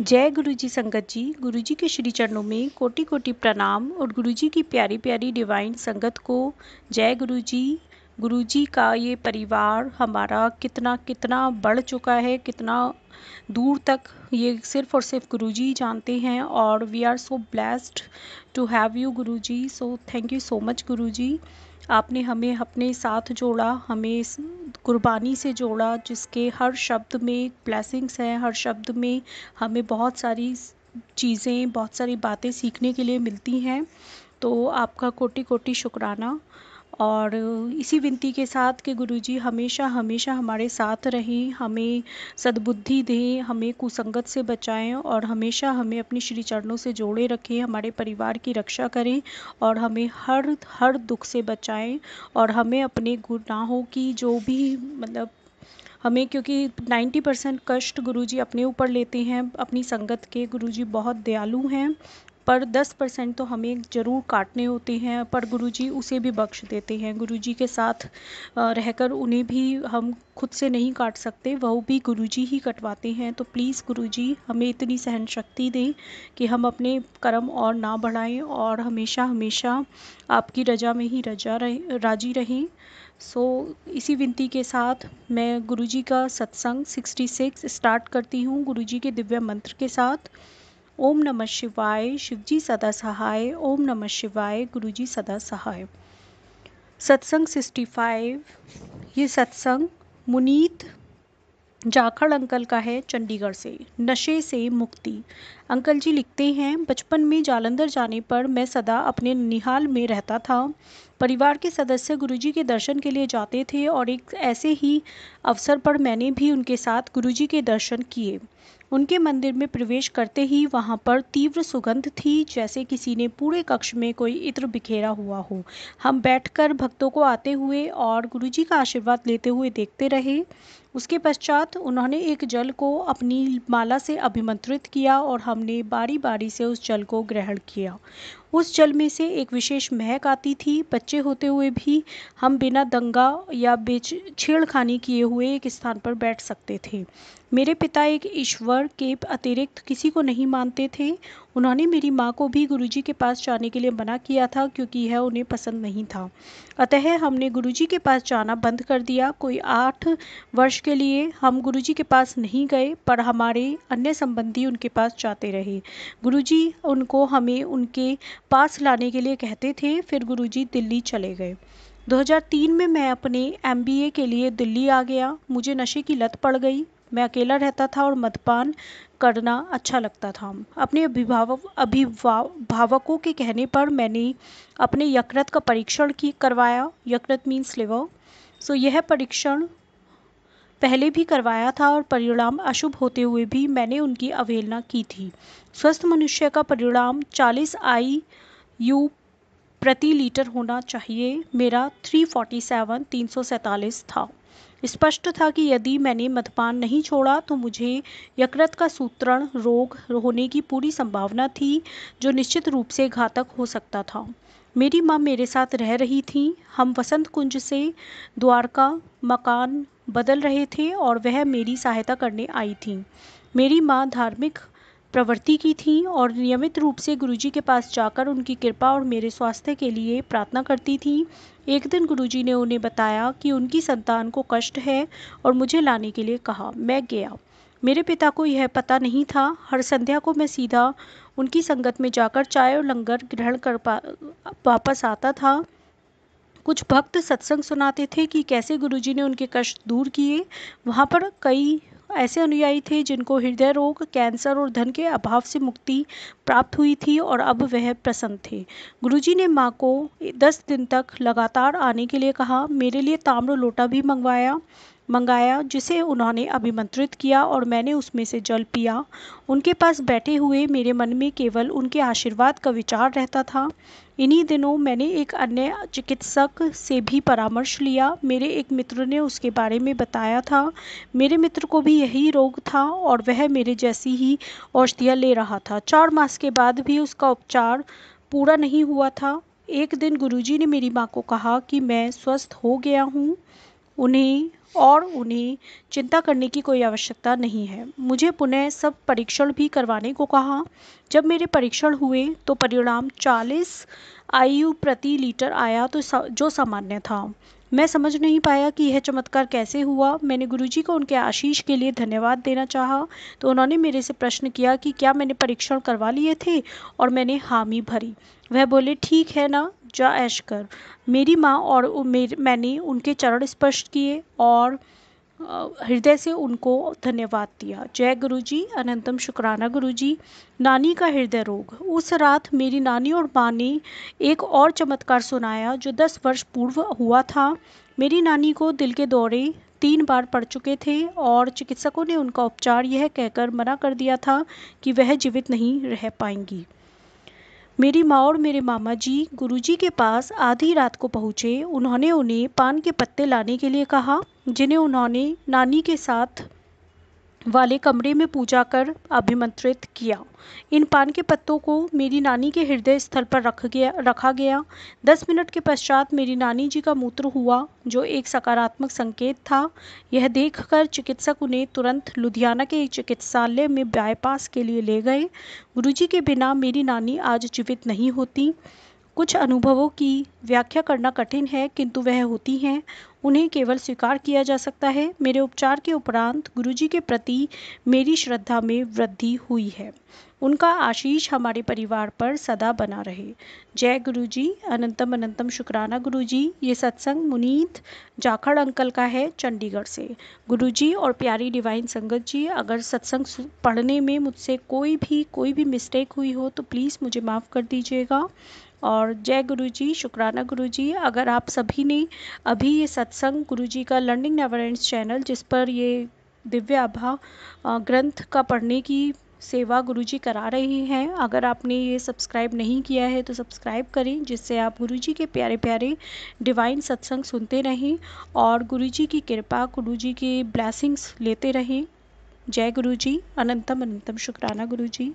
जय गुरुजी संगत जी गुरु जी के श्री चरणों में कोटि कोटि प्रणाम और गुरुजी की प्यारी प्यारी डिवाइन संगत को जय गुरुजी गुरुजी का ये परिवार हमारा कितना कितना बढ़ चुका है कितना दूर तक ये सिर्फ और सिर्फ गुरुजी जानते हैं और we are so blessed to have you Guruji so thank you so much Guruji आपने हमें अपने साथ जोड़ा हमें कुर्बानी से जोड़ा जिसके हर शब्द में ब्लैसिंग्स हैं हर शब्द में हमें बहुत सारी चीज़ें बहुत सारी बातें सीखने के लिए मिलती हैं तो आपका कोटि कोटि शुक्राना और इसी विनती के साथ कि गुरुजी हमेशा हमेशा हमारे साथ रहें हमें सद्बुद्धि दें हमें कुसंगत से बचाएं और हमेशा हमें अपने श्री चरणों से जोड़े रखें हमारे परिवार की रक्षा करें और हमें हर हर दुख से बचाएं और हमें अपने गुनाहों की जो भी मतलब हमें क्योंकि 90 परसेंट कष्ट गुरुजी अपने ऊपर लेते हैं अपनी संगत के गुरुजी बहुत दयालु हैं पर दस परसेंट तो हमें ज़रूर काटने होते हैं पर गुरुजी उसे भी बख्श देते हैं गुरुजी के साथ रहकर उन्हें भी हम खुद से नहीं काट सकते वह भी गुरुजी ही कटवाते हैं तो प्लीज़ गुरुजी हमें इतनी सहन शक्ति दें कि हम अपने कर्म और ना बढ़ाएं और हमेशा हमेशा आपकी रजा में ही रजा रहे राजी रहें सो so, इसी विनती के साथ मैं गुरुजी का सत्संग 66 स्टार्ट करती हूँ गुरुजी के दिव्य मंत्र के साथ ओम नमः शिवाय शिवजी सदा सहाय ओम नमः शिवाय गुरुजी सदा सहाय सत्संग 65 ये सत्संग मुनीत जाखड़ अंकल का है चंडीगढ़ से नशे से मुक्ति अंकल जी लिखते हैं बचपन में जालंधर जाने पर मैं सदा अपने निहाल में रहता था परिवार के सदस्य गुरुजी के दर्शन के लिए जाते थे और एक ऐसे ही अवसर पर मैंने भी उनके साथ गुरुजी के दर्शन किए उनके मंदिर में प्रवेश करते ही वहां पर तीव्र सुगंध थी जैसे किसी ने पूरे कक्ष में कोई इत्र बिखेरा हुआ हो हम बैठकर भक्तों को आते हुए और गुरु जी का आशीर्वाद लेते हुए देखते रहे उसके पश्चात उन्होंने एक जल को अपनी माला से अभिमंत्रित किया और हमने बारी बारी से उस जल को ग्रहण किया उस जल में से एक विशेष महक आती थी बच्चे होते हुए भी हम बिना दंगा या बेच छेड़खानी किए हुए एक स्थान पर बैठ सकते थे मेरे पिता एक ईश्वर के अतिरिक्त किसी को नहीं मानते थे उन्होंने मेरी माँ को भी गुरुजी के पास जाने के लिए मना किया था क्योंकि यह उन्हें पसंद नहीं था अतः हमने गुरुजी के पास जाना बंद कर दिया कोई आठ वर्ष के लिए हम गुरुजी के पास नहीं गए पर हमारे अन्य संबंधी उनके पास जाते रहे गुरुजी उनको हमें उनके पास लाने के लिए कहते थे फिर गुरुजी दिल्ली चले गए 2003 में मैं अपने एमबीए के लिए दिल्ली आ गया मुझे नशे की लत पड़ गई मैं अकेला रहता था और मदपान करना अच्छा लगता था अपने अभिभावक अभिभावकों के कहने पर मैंने अपने यकृत का परीक्षण की करवाया यकृत मीन्स लिवर सो यह परीक्षण पहले भी करवाया था और परिणाम अशुभ होते हुए भी मैंने उनकी अवहेलना की थी स्वस्थ मनुष्य का परिणाम 40 आई यू प्रति लीटर होना चाहिए मेरा 347 347 था स्पष्ट था कि यदि मैंने मधपान नहीं छोड़ा तो मुझे यकृत का सूत्रण रोग होने की पूरी संभावना थी जो निश्चित रूप से घातक हो सकता था मेरी माँ मेरे साथ रह रही थी हम वसंत कुंज से द्वारका मकान बदल रहे थे और वह मेरी सहायता करने आई थी मेरी माँ धार्मिक प्रवृत्ति की थी और नियमित रूप से गुरुजी के पास जाकर उनकी कृपा और मेरे स्वास्थ्य के लिए प्रार्थना करती थी एक दिन गुरुजी ने उन्हें बताया कि उनकी संतान को कष्ट है और मुझे लाने के लिए कहा मैं गया मेरे पिता को यह पता नहीं था हर संध्या को मैं सीधा उनकी संगत में जाकर चाय और लंगर ग्रहण कर पा वापस आता था कुछ भक्त सत्संग सुनाते थे कि कैसे गुरुजी ने उनके कष्ट दूर किए वहाँ पर कई ऐसे अनुयायी थे जिनको हृदय रोग कैंसर और धन के अभाव से मुक्ति प्राप्त हुई थी और अब वह प्रसन्न थे गुरुजी ने माँ को दस दिन तक लगातार आने के लिए कहा मेरे लिए ताम्र लोटा भी मंगवाया मंगाया जिसे उन्होंने अभिमंत्रित किया और मैंने उसमें से जल पिया उनके पास बैठे हुए मेरे मन में केवल उनके आशीर्वाद का विचार रहता था इन्हीं दिनों मैंने एक अन्य चिकित्सक से भी परामर्श लिया मेरे एक मित्र ने उसके बारे में बताया था मेरे मित्र को भी यही रोग था और वह मेरे जैसी ही औषधियाँ ले रहा था चार मास के बाद भी उसका उपचार पूरा नहीं हुआ था एक दिन गुरुजी ने मेरी माँ को कहा कि मैं स्वस्थ हो गया हूँ उन्हें और उन्हें चिंता करने की कोई आवश्यकता नहीं है मुझे पुनः सब परीक्षण भी करवाने को कहा जब मेरे परीक्षण हुए तो परिणाम 40 आयु प्रति लीटर आया तो जो सामान्य था मैं समझ नहीं पाया कि यह चमत्कार कैसे हुआ मैंने गुरुजी को उनके आशीष के लिए धन्यवाद देना चाहा तो उन्होंने मेरे से प्रश्न किया कि क्या मैंने परीक्षण करवा लिए थे और मैंने हामी भरी वह बोले ठीक है ना जा ऐश कर मेरी माँ और मेरे मैंने उनके चरण स्पर्श किए और हृदय से उनको धन्यवाद दिया जय गुरुजी अनंतम शुक्राना गुरुजी नानी का हृदय रोग उस रात मेरी नानी और माँ ने एक और चमत्कार सुनाया जो दस वर्ष पूर्व हुआ था मेरी नानी को दिल के दौरे तीन बार पड़ चुके थे और चिकित्सकों ने उनका उपचार यह कहकर मना कर दिया था कि वह जीवित नहीं रह पाएंगी मेरी माँ और मेरे मामा जी जी के पास आधी रात को पहुँचे उन्होंने उन्हें पान के पत्ते लाने के लिए कहा जिन्हें उन्होंने नानी के साथ वाले कमरे में पूजा कर अभिमंत्रित किया इन पान के पत्तों को मेरी नानी के हृदय स्थल पर रख गया रखा गया दस मिनट के पश्चात मेरी नानी जी का मूत्र हुआ जो एक सकारात्मक संकेत था यह देखकर चिकित्सक उन्हें तुरंत लुधियाना के एक चिकित्सालय में बाईपास के लिए ले गए गुरुजी के बिना मेरी नानी आज जीवित नहीं होती कुछ अनुभवों की व्याख्या करना कठिन है किंतु वह होती हैं उन्हें केवल स्वीकार किया जा सकता है मेरे उपचार के उपरांत गुरुजी के प्रति मेरी श्रद्धा में वृद्धि हुई है उनका आशीष हमारे परिवार पर सदा बना रहे जय गुरुजी अनंतम अनंतम शुक्राना गुरुजी ये सत्संग मुनीत जाखड़ अंकल का है चंडीगढ़ से गुरुजी और प्यारी डिवाइन संगत जी अगर सत्संग पढ़ने में मुझसे कोई भी कोई भी मिस्टेक हुई हो तो प्लीज़ मुझे माफ़ कर दीजिएगा और जय गुरु जी शुक्राना गुरु जी अगर आप सभी ने अभी ये सत्संग गुरु जी का लर्निंग नेवर एंड्स चैनल जिस पर ये दिव्य आभा ग्रंथ का पढ़ने की सेवा गुरुजी करा रहे हैं अगर आपने ये सब्सक्राइब नहीं किया है तो सब्सक्राइब करें जिससे आप गुरुजी के प्यारे प्यारे डिवाइन सत्संग सुनते रहें और गुरुजी की कृपा गुरुजी की ब्लैसिंग्स लेते रहें जय गुरुजी अनंतम अनंतम शुक्राना गुरुजी